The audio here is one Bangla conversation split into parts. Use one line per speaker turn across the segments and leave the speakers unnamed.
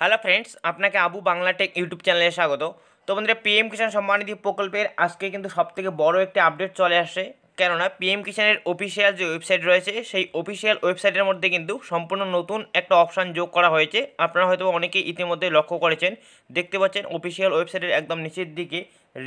হ্যালো ফ্রেন্ডস আপনাকে আবু বাংলা টেক ইউটিউব চ্যানেলে স্বাগত তো বন্ধুরা পিএম কিষাণ সম্মানিধি প্রকল্পের আজকে কিন্তু সবথেকে বড় একটি আপডেট চলে আসে কেননা পিএম কিষাণের অফিসিয়াল যে ওয়েবসাইট রয়েছে সেই অফিসিয়াল ওয়েবসাইটের মধ্যে কিন্তু সম্পূর্ণ নতুন একটা অপশান যোগ করা হয়েছে আপনারা হয়তো অনেকেই ইতিমধ্যে লক্ষ্য করেছেন দেখতে পাচ্ছেন অফিসিয়াল ওয়েবসাইটের একদম নিচের দিকে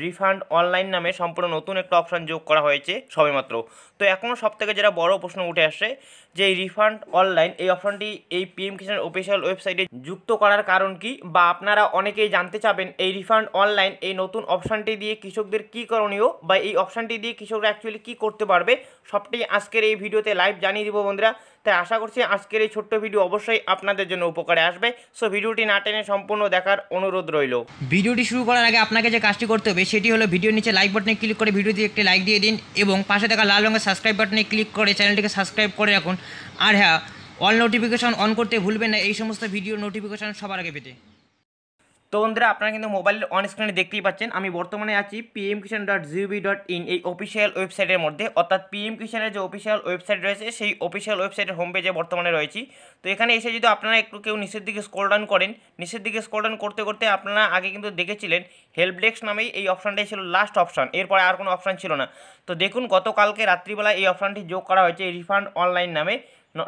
রিফান্ড অনলাইন নামে সম্পূর্ণ নতুন একটা অপশান যোগ করা হয়েছে সবেমাত্র তো এখনও সবথেকে যেটা বড় প্রশ্ন উঠে আসে যে রিফান্ড অনলাইন এই অপশানটি এই পিএম কিষানের অফিসিয়াল ওয়েবসাইটে যুক্ত করার কারণ কি বা আপনারা অনেকেই জানতে চাবেন এই রিফান্ড অনলাইন এই নতুন অপশানটি দিয়ে কৃষকদের কী করণীয় বা এই অপশানটি দিয়ে কৃষকরা অ্যাকচুয়ালি কী করতে পারবে সবটাই আজকের এই ভিডিওতে লাইভ জানিয়ে দিব বন্ধুরা তাই আশা করছি আজকের এই ছোট্ট ভিডিও অবশ্যই আপনাদের জন্য উপকারে আসবে সো ভিডিওটি না টেনে সম্পূর্ণ দেখার অনুরোধ রইল ভিডিওটি শুরু করার আগে আপনাকে যে কাজটি করতে হবে হবে সেটি হলো ভিডিওর নিচে লাইক বাটনে ক্লিক করে ভিডিওতে একটি লাইক দিয়ে দিন এবং পাশে থাকা লাল রঙের সাবস্ক্রাইব বাটনে ক্লিক করে চ্যানেলটিকে সাবস্ক্রাইব করে রাখুন আর হ্যাঁ অল নোটিফিকেশন অন করতে ভুলবেন না এই সমস্ত ভিডিও নোটিফিকেশন সবার আগে পেতে তো বন্ধুরা আপনারা কিন্তু মোবাইলের অন স্ক্রিনে দেখতেই পাচ্ছেন আমি বর্তমানে আছি পিএম কিষান ডট জিওবি ডট ইন এই অফিসিয়াল ওয়েবসাইটের মধ্যে অর্থাৎ পিএম কিষাণের যে অফিসিয়াল ওয়েবসাইট রয়েছে সেই অফিসিয়াল ওয়েবসাইটের হোম পেজে বর্তমানে রয়েছি তো এখানে এসে যদি আপনারা একটু কেউ নিচের দিকে স্কোল ডাউন করেন নিচের দিকে স্কোল ডাউন করতে করতে আপনারা আগে কিন্তু দেখেছিলেন হেল্প ডেস্ক নামেই এই অপশানটাই ছিল লাস্ট অপশান এরপরে আর কোনো অপশান ছিল না তো দেখুন গতকালকে রাত্রিবেলা এই অপশানটি যোগ করা হয়েছে রিফান্ড অনলাইন নামে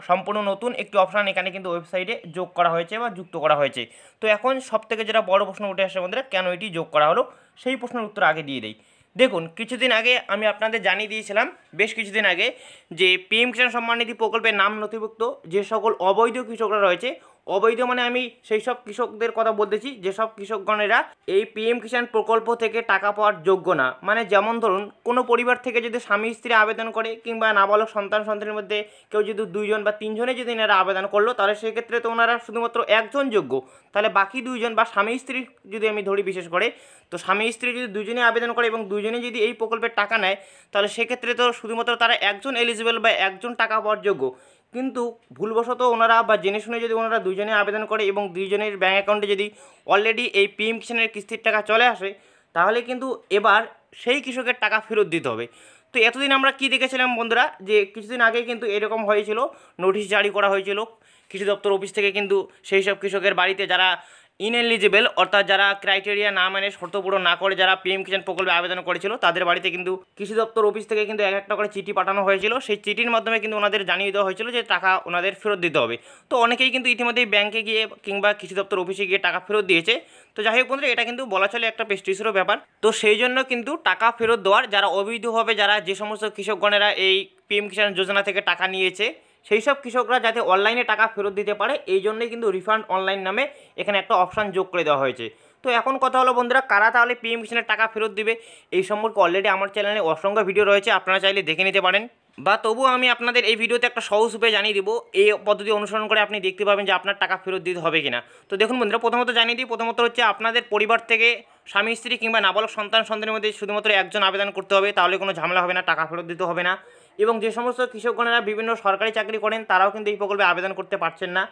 সম্পূর্ণ নতুন একটি অপশান এখানে কিন্তু ওয়েবসাইটে যোগ করা হয়েছে বা যুক্ত করা হয়েছে তো এখন সবথেকে যেটা বড় প্রশ্ন উঠে আসে আমাদের কেন এটি যোগ করা হলো সেই প্রশ্নের উত্তর আগে দিয়ে দেয় দেখুন কিছুদিন আগে আমি আপনাদের জানিয়ে দিয়েছিলাম বেশ কিছুদিন আগে যে পিএম কিষাণ সম্মান নিধি প্রকল্পের নাম নথিভুক্ত যে সকল অবৈধ কৃষকরা রয়েছে অবৈধ মানে আমি সেই সব কৃষকদের কথা বলতেছি যেসব কৃষকগণেরা এই পিএম কিষাণ প্রকল্প থেকে টাকা পাওয়ার যোগ্য না মানে যেমন ধরুন কোনো পরিবার থেকে যদি স্বামী স্ত্রী আবেদন করে কিংবা নাবালক সন্তান সন্তানের মধ্যে কেউ যদি দুইজন বা তিনজনে যদি এনারা আবেদন করলো তাহলে সেক্ষেত্রে তো ওনারা শুধুমাত্র একজন যোগ্য তাহলে বাকি দুইজন বা স্বামী স্ত্রী যদি আমি ধরি বিশেষ করে তো স্বামী স্ত্রী যদি দুজনে আবেদন করে এবং দুজনে যদি এই প্রকল্পের টাকা নেয় তাহলে সেক্ষেত্রে তো শুধুমাত্র তারা একজন এলিজিবল বা একজন টাকা পাওয়ার যোগ্য কিন্তু ভুলবশত ওনারা বা জেনে শুনে যদি ওনারা দুজনে আবেদন করে এবং দুইজনের ব্যাঙ্ক অ্যাকাউন্টে যদি অলরেডি এই পিএম কিষাণের কিস্তির টাকা চলে আসে তাহলে কিন্তু এবার সেই কৃষকের টাকা ফেরত দিতে হবে তো এতদিন আমরা কি দেখেছিলাম বন্ধুরা যে কিছুদিন আগে কিন্তু এরকম হয়েছিল নোটিশ জারি করা হয়েছিল কৃষি দপ্তর অফিস থেকে কিন্তু সেই সব কৃষকের বাড়িতে যারা ইনএলিজিবল অর্থাৎ যারা ক্রাইটেরিয়া না মানে শর্ত পূরণ না করে যারা পিএম কিষাণ প্রকল্পে আবেদন করেছিল তাদের বাড়িতে কিন্তু কৃষি দপ্তর অফিস থেকে কিন্তু এক একটা করে চিঠি পাঠানো হয়েছিল সেই চিঠির মাধ্যমে কিন্তু ওনাদের জানিয়ে দেওয়া হয়েছিল যে টাকা ওনাদের ফেরত দিতে হবে তো অনেকেই কিন্তু ইতিমধ্যেই ব্যাংকে গিয়ে কিংবা কৃষি দপ্তর অফিসে গিয়ে টাকা ফেরত দিয়েছে তো যাই হোক বন্ধু এটা কিন্তু বলা চলে একটা পেস্টিসেরও ব্যাপার তো সেই জন্য কিন্তু টাকা ফেরত দেওয়ার যারা অবৈধভাবে যারা যে সমস্ত কৃষকগণেরা এই পিএম কিষাণ যোজনা থেকে টাকা নিয়েছে সেই সব কৃষকরা যাতে অনলাইনে টাকা ফেরত দিতে পারে এই জন্যই কিন্তু রিফান্ড অনলাইন নামে এখানে একটা অপশান যোগ করে দেওয়া হয়েছে তো এখন কথা হলো বন্ধুরা কারা তাহলে পিএম কিষানের টাকা ফেরত দিবে এই সম্পর্কে অলরেডি আমার চ্যানেলে অসংখ্য ভিডিও রয়েছে আপনারা চাইলে দেখে নিতে পারেন বা তবুও আমি আপনাদের এই ভিডিওতে একটা সহজ উপায় জানিয়ে দিব এই পদ্ধতি অনুসরণ করে আপনি দেখতে পাবেন যে আপনার টাকা ফেরত দিতে হবে কিনা তো দেখুন বন্ধুরা প্রথমত জানিয়ে দিই প্রথমত হচ্ছে আপনাদের পরিবার থেকে স্বামী স্ত্রী কিংবা নাবালক সন্তান সন্তানের মধ্যে শুধুমাত্র একজন আবেদন করতে হবে তাহলে কোনো ঝামেলা হবে না টাকা ফেরত দিতে হবে না এবং যে সমস্ত কৃষকগণেরা বিভিন্ন সরকারি চাকরি করেন তারাও কিন্তু এই প্রকল্পে আবেদন করতে পারছেন না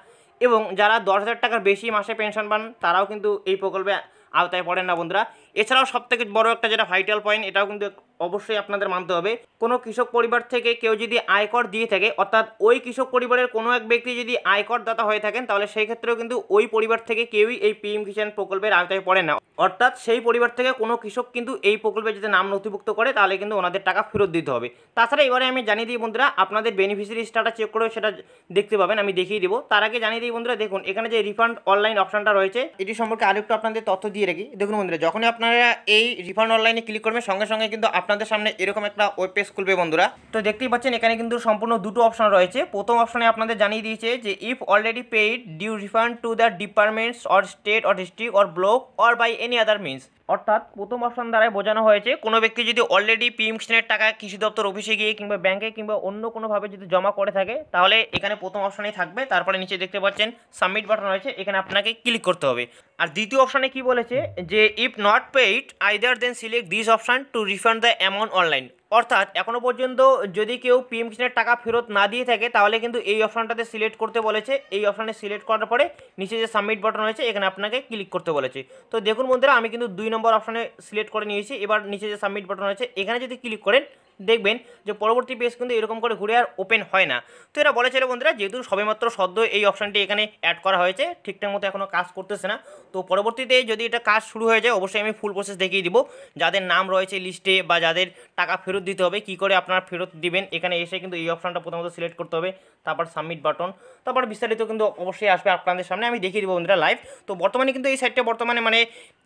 এবং যারা দশ হাজার টাকার বেশি মাসে পেনশন পান তারাও কিন্তু এই প্রকল্পে আওতায় পড়েন না বন্ধুরা এছাড়াও সবথেকে বড় একটা যেটা ভাইটাল পয়েন্ট এটাও কিন্তু অবশ্যই আপনাদের মানতে হবে কোনো কৃষক পরিবার থেকে কেউ যদি আয়কর দিয়ে থাকে অর্থাৎ ওই কৃষক পরিবারের কোনো এক ব্যক্তি যদি আয়কর দাতা হয়ে থাকেন তাহলে সেই ক্ষেত্রেও কিন্তু ওই পরিবার থেকে কেউই এই পিএম কিষাণ প্রকল্পের আওতায় পড়ে না অর্থাৎ সেই পরিবার থেকে কোনো কৃষক কিন্তু এই প্রকল্পে যদি নাম নথিভুক্ত করে তাহলে কিন্তু ওনাদের টাকা ফেরত দিতে হবে তাছাড়া এবারে আমি জানিয়ে দিই বন্ধুরা আপনাদের বেনিফিশিয়ারি স্টাটা চেক করে সেটা দেখতে পাবেন আমি দেখিয়ে দিব তার আগে জানিয়ে দিই বন্ধুরা দেখুন এখানে যে রিফান্ড অনলাইন অপশনটা রয়েছে এটি সম্পর্কে আরেকটু আপনাদের তথ্য দিয়ে রাখি দেখুন বন্ধুরা যখনই আপনারা এই রিফান্ড অনলাইনে ক্লিক করবেন সঙ্গে সঙ্গে কিন্তু আপনাদের সামনে এরকম একটা ওয়েব পেজ খুলবে বন্ধুরা তো দেখতেই পাচ্ছেন এখানে কিন্তু সম্পূর্ণ দুটো অপশন রয়েছে প্রথম অপশনে আপনাদের জানিয়ে দিয়েছে যে if already paid due refund to the departments or state or district or block or by any other means অর্থাৎ প্রথম অপশান দ্বারাই বোঝানো হয়েছে কোনো ব্যক্তি যদি অলরেডি পিএম কিষাণের টাকা কৃষি দপ্তর অফিসে গিয়ে কিংবা ব্যাংকে কিংবা অন্য কোনোভাবে যদি জমা করে থাকে তাহলে এখানে প্রথম অপশানেই থাকবে তারপরে নিচে দেখতে পাচ্ছেন সাবমিট বাটন রয়েছে এখানে আপনাকে ক্লিক করতে হবে আর দ্বিতীয় অপশানে কি বলেছে যে if not paid either then select this option to refund the amount online অর্থাৎ এখনও পর্যন্ত যদি কেউ পিএম কিষাণের টাকা ফেরত না দিয়ে থাকে তাহলে কিন্তু এই অপশানটাতে সিলেক্ট করতে বলেছে এই অপশানে সিলেক্ট করার পরে নিচে যে সাবমিট বাটন রয়েছে এখানে আপনাকে ক্লিক করতে বলেছে তো দেখুন বন্ধুরা আমি কিন্তু দুই নম্বর অপশানে সিলেক্ট করে নিয়েছি এবার নিচে যে সাবমিট বাটন রয়েছে এখানে যদি ক্লিক করেন দেখবেন যে পরবর্তী পেজ কিন্তু এরকম করে ঘুরে আর ওপেন হয় না তো এটা বলেছিল বন্ধুরা যেহেতু সবেমাত্র সদ্য এই অপশানটি এখানে অ্যাড করা হয়েছে ঠিকঠাক মতো এখনও কাজ করতেছে না তো পরবর্তীতে যদি এটা কাজ শুরু হয়ে যায় অবশ্যই আমি ফুল প্রসেস দেখিয়ে দিব যাদের নাম রয়েছে লিস্টে বা যাদের টাকা ফেরত দিতে হবে কি করে আপনারা ফেরত দিবেন এখানে এসে কিন্তু এই অপশানটা প্রথমত সিলেক্ট করতে হবে তারপর সাবমিট বাটন তারপর বিস্তারিত কিন্তু অবশ্যই আসবে আপনাদের সামনে আমি দেখিয়ে দিব বন্ধুরা লাইভ তো বর্তমানে কিন্তু এই সাইটটা বর্তমানে মানে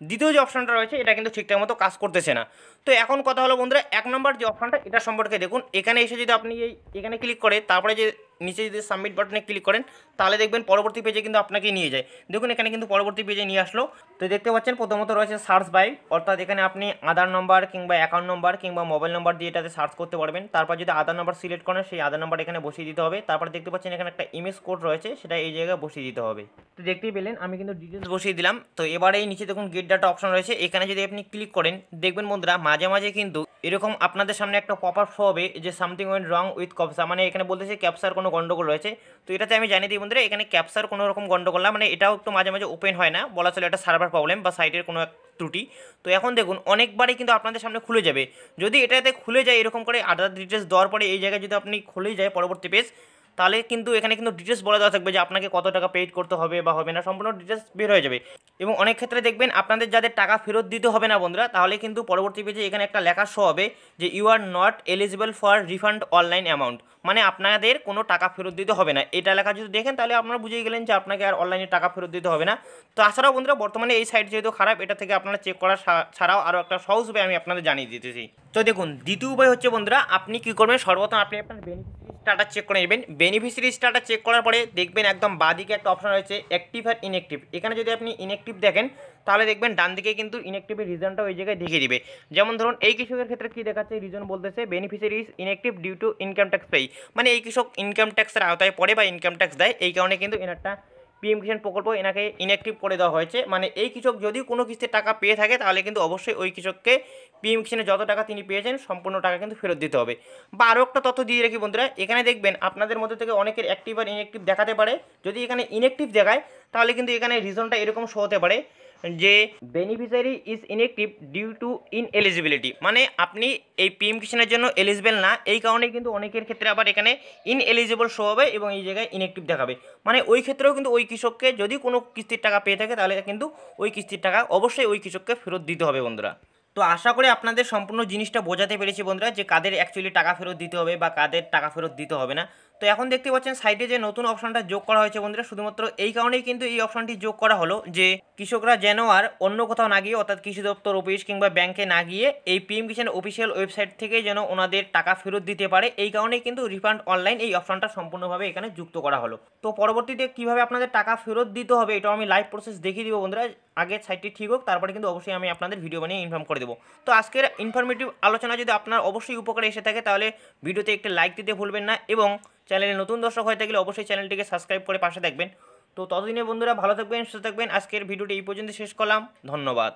দ্বিতীয় যে অপশানটা রয়েছে এটা কিন্তু ঠিকঠাক মতো কাজ করতেছে না তো এখন কথা হলো বন্ধুরা এক নম্বর যে অপশানটা এটা সম্পর্কে দেখুন এখানে এসে যদি আপনি এই এখানে ক্লিক করে তারপরে যে নিচে যদি সাবমিট বাটনে ক্লিক করেন তাহলে দেখবেন পরবর্তী পেজে কিন্তু আপনাকে নিয়ে যায় দেখুন এখানে কিন্তু পরবর্তী পেজে নিয়ে আসলো তো দেখতে পাচ্ছেন প্রথমত রয়েছে সার্চ বাই অর্থাৎ এখানে আপনি আধার নম্বর কিংবা অ্যাকাউন্ট নম্বর কিংবা মোবাইল নম্বর দিয়ে এটাতে সার্চ করতে পারবেন তারপর যদি আধার নম্বর সিলেক্ট করেন সেই আধার নম্বর এখানে বসিয়ে দিতে হবে তারপর দেখতে পাচ্ছেন এখানে একটা ইমেজ কোড রয়েছে সেটা এই জায়গায় বসিয়ে দিতে হবে তো দেখতেই পেলেন আমি কিন্তু ডিটেলস বসিয়ে দিলাম তো এবারে এই নিচে দেখুন গেট ডাটা অপশন রয়েছে এখানে যদি আপনি ক্লিক করেন দেখবেন বন্ধুরা মাঝে মাঝে কিন্তু এরকম আপনাদের সামনে একটা পপ আপ শো হবে যে সামথিং ওয়েন রং উইথ কপসা মানে এখানে বলতেছে ক্যাপসার কোনো গন্ডগোল রয়েছে তো এটাতে আমি জানিয়ে দিই বন্ধুরা এখানে ক্যাপসার কোনো রকম গন্ডগোল না মানে এটাও একটু মাঝে মাঝে ওপেন হয় না বলা চলে এটা সার্ভার প্রবলেম বা সাইটের কোনো ত্রুটি তো এখন দেখুন অনেকবারই কিন্তু আপনাদের সামনে খুলে যাবে যদি এটাতে খুলে যায় এরকম করে আদার ডিটেলস দেওয়ার পরে এই জায়গায় যদি আপনি খুলে যায় পরবর্তী পেজ তাহলে কিন্তু এখানে কিন্তু ডিটেলস বলে দেওয়া থাকবে যে আপনাকে কত টাকা পেইড করতে হবে বা হবে না সম্পূর্ণ ডিটেলস বের হয়ে যাবে এবং অনেক ক্ষেত্রে দেখবেন আপনাদের যাদের টাকা ফেরত দিতে হবে না বন্ধুরা তাহলে কিন্তু পরবর্তী পেজে এখানে একটা লেখা শো হবে যে you are not eligible for refund online amount মানে আপনাদের কোনো টাকা ফেরত দিতে হবে না এটা লেখা যদি দেখেন তাহলে আপনারা বুঝেই গেলেন যে আপনাকে আর অনলাইনে টাকা ফেরত দিতে হবে না তো আসারও বন্ধুরা বর্তমানে এই সাইট যেহেতু খারাপ এটা থেকে আপনারা চেক করা ছাড়াও আরও একটা সহজ উপায় আমি আপনাদের জানিয়ে দিতেছি তো দেখুন দ্বিতীয় উপায় হচ্ছে বন্ধুরা আপনি কী করবেন সর্বপ্রথম আপনি আপনার বেনিফিট স্টাটাস চেক করে নেবেন বেনিফিশিয়ারি স্টাটাস চেক করার পরে দেখবেন একদম বাদিকে একটা অপশন রয়েছে অ্যাক্টিভ আর ইনঅ্যাক্টিভ এখানে যদি আপনি ইনঅ্যাক্টিভ দেখেন তাহলে দেখবেন ডান দিকে কিন্তু ইনঅ্যাক্টিভের রিজনটা ওই জায়গায় দেখিয়ে দিবে যেমন ধরুন এই কৃষকের ক্ষেত্রে কী দেখাচ্ছে রিজন বলতেছে beneficiary is inactive due to income tax payee মানে এই কৃষক ইনকাম ট্যাক্সের আওতায় পড়ে বা ইনকাম ট্যাক্স দেয় এই কারণে কিন্তু এনারটা পিএম কিষাণ প্রকল্প এনাকে ইনঅ্যাক্টিভ করে দেওয়া হয়েছে মানে এই কৃষক যদি কোনো কিস্তির টাকা পেয়ে থাকে তাহলে কিন্তু অবশ্যই ওই কৃষককে পিএম কিষাণে যত টাকা তিনি পেয়েছেন সম্পূর্ণ টাকা কিন্তু ফেরত দিতে হবে বা আরও একটা তথ্য দিয়ে রাখি বন্ধুরা এখানে দেখবেন আপনাদের মধ্যে থেকে অনেকের অ্যাক্টিভ আর ইনঅ্যাক্টিভ দেখাতে পারে যদি এখানে ইনঅ্যাক্টিভ দেখায় তাহলে কিন্তু এখানে রিজনটা এরকম শো হতে পারে যে beneficiary is inactive due to ineligibility মানে আপনি এই পিএম কিষানের জন্য এলিজিবল না এই কারণে কিন্তু অনেকের ক্ষেত্রে আবার এখানে ইন এলিজিবল শো হবে এবং এই জায়গায় ইনএক্টিভ দেখাবে মানে ওই ক্ষেত্রেও কিন্তু ওই কৃষককে যদি কোনো কিস্তির টাকা পেয়ে থাকে তাহলে কিন্তু ওই কিস্তির টাকা অবশ্যই ওই কৃষককে ফেরত দিতে হবে বন্ধুরা তো আশা করি আপনাদের সম্পূর্ণ জিনিসটা বোঝাতে পেরেছি বন্ধুরা যে কাদের অ্যাকচুয়ালি টাকা ফেরত দিতে হবে বা কাদের টাকা ফেরত দিতে হবে না তো এখন দেখতে পাচ্ছেন সাইডে যে নতুন অপশনটা যোগ করা হয়েছে বন্ধুরা শুধুমাত্র এই কারণেই কিন্তু এই অপশনটি যোগ করা হলো যে কৃষকরা যেন আর অন্য কোথাও না গিয়ে অর্থাৎ কৃষি দপ্তর অফিস কিংবা ব্যাংকে না গিয়ে এই পিএম কিষান অফিসিয়াল ওয়েবসাইট থেকে যেন ওনাদের টাকা ফেরত দিতে পারে এই কারণেই কিন্তু রিফান্ড অনলাইন এই অপশনটা সম্পূর্ণভাবে এখানে যুক্ত করা হলো তো পরবর্তীতে কিভাবে আপনাদের টাকা ফেরত দিতে হবে এটাও আমি লাইভ প্রসেস দেখিয়ে দিব বন্ধুরা আগে সাইটটি ঠিক হোক তারপরে কিন্তু অবশ্যই আমি আপনাদের ভিডিও বানিয়ে ইনফর্ম করে দেবো তো আজকের ইনফরমেটিভ আলোচনা যদি আপনার অবশ্যই উপকারে এসে থাকে তাহলে ভিডিওতে একটি লাইক দিতে ভুলবেন না এবং চ্যানেলে নতুন দর্শক হয়ে থাকলে অবশ্যই চ্যানেলটিকে সাবস্ক্রাইব করে পাশে থাকবেন তো ততদিনে বন্ধুরা ভালো থাকবেন সুস্থ থাকবেন আজকের ভিডিওটি এই পর্যন্ত শেষ করলাম ধন্যবাদ